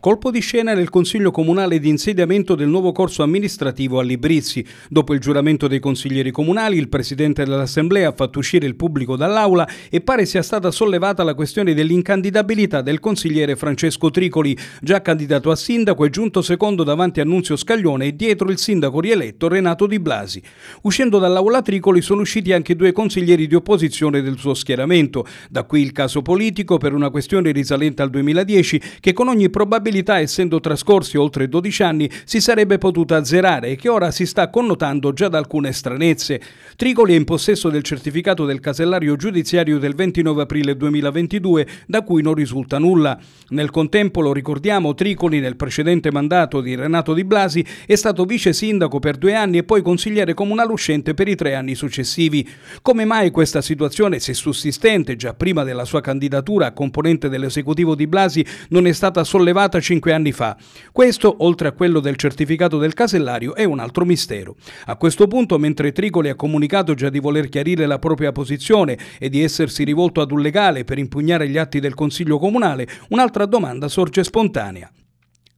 Colpo di scena nel Consiglio Comunale di insediamento del nuovo corso amministrativo a Librizzi. Dopo il giuramento dei consiglieri comunali, il Presidente dell'Assemblea ha fatto uscire il pubblico dall'aula e pare sia stata sollevata la questione dell'incandidabilità del consigliere Francesco Tricoli, già candidato a sindaco e giunto secondo davanti a Nunzio Scaglione e dietro il sindaco rieletto Renato Di Blasi. Uscendo dall'aula Tricoli sono usciti anche due consiglieri di opposizione del suo schieramento. Da qui il caso politico per una questione risalente al 2010 che con ogni probabilità contabilità, essendo trascorsi oltre 12 anni, si sarebbe potuta azzerare e che ora si sta connotando già da alcune stranezze. Trigoli è in possesso del certificato del casellario giudiziario del 29 aprile 2022, da cui non risulta nulla. Nel contempo, lo ricordiamo, Tricoli nel precedente mandato di Renato Di Blasi è stato vice sindaco per due anni e poi consigliere comunale uscente per i tre anni successivi. Come mai questa situazione, se sussistente già prima della sua candidatura a componente dell'esecutivo Di Blasi, non è stata sollevata 45 anni fa. Questo, oltre a quello del certificato del casellario, è un altro mistero. A questo punto, mentre Tricoli ha comunicato già di voler chiarire la propria posizione e di essersi rivolto ad un legale per impugnare gli atti del Consiglio Comunale, un'altra domanda sorge spontanea.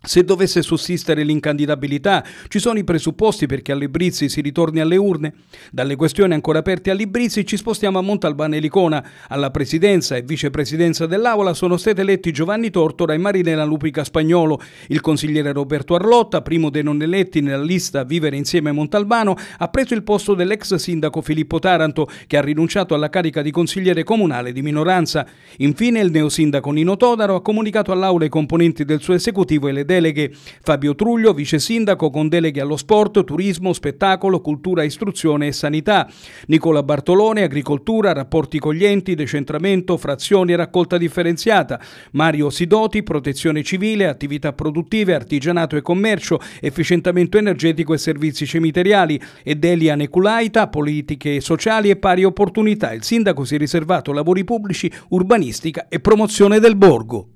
Se dovesse sussistere l'incandidabilità, ci sono i presupposti perché a Librizi si ritorni alle urne? Dalle questioni ancora aperte a Librizi ci spostiamo a Montalbano e Licona. Alla presidenza e vicepresidenza dell'Aula sono stati eletti Giovanni Tortora e Marinella Lupica Spagnolo. Il consigliere Roberto Arlotta, primo dei non eletti nella lista Vivere insieme Montalbano, ha preso il posto dell'ex sindaco Filippo Taranto, che ha rinunciato alla carica di consigliere comunale di minoranza. Infine il neosindaco Nino Todaro ha comunicato all'Aula i componenti del suo esecutivo e le deleghe Fabio Truglio, vice sindaco con deleghe allo sport, turismo, spettacolo, cultura, istruzione e sanità, Nicola Bartolone, agricoltura, rapporti con gli enti, decentramento, frazioni e raccolta differenziata, Mario Sidoti, protezione civile, attività produttive, artigianato e commercio, efficientamento energetico e servizi cimiteriali e Delia Neculaita, politiche sociali e pari opportunità. Il sindaco si è riservato lavori pubblici, urbanistica e promozione del borgo.